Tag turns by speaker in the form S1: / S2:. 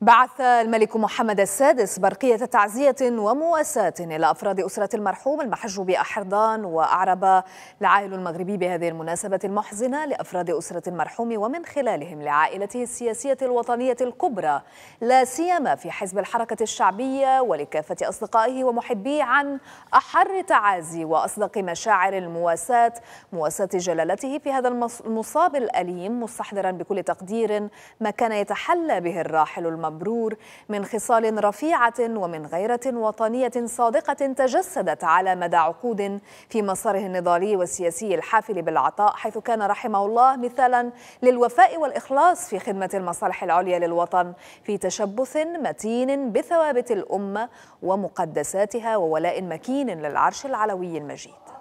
S1: بعث الملك محمد السادس برقية تعزية ومواساة إلى أفراد أسرة المرحوم المحجوب أحرضان وأعرب العائل المغربي بهذه المناسبة المحزنة لأفراد أسرة المرحوم ومن خلالهم لعائلته السياسية الوطنية الكبرى لا سيما في حزب الحركة الشعبية ولكافة أصدقائه ومحبيه عن أحر تعازي وأصدق مشاعر المواساة مواساة جلالته في هذا المصاب الأليم مستحضرا بكل تقدير ما كان يتحلى به الراحل المغربي مبرور من خصال رفيعة ومن غيرة وطنية صادقة تجسدت على مدى عقود في مساره النضالي والسياسي الحافل بالعطاء حيث كان رحمه الله مثالا للوفاء والإخلاص في خدمة المصالح العليا للوطن في تشبث متين بثوابت الأمة ومقدساتها وولاء مكين للعرش العلوي المجيد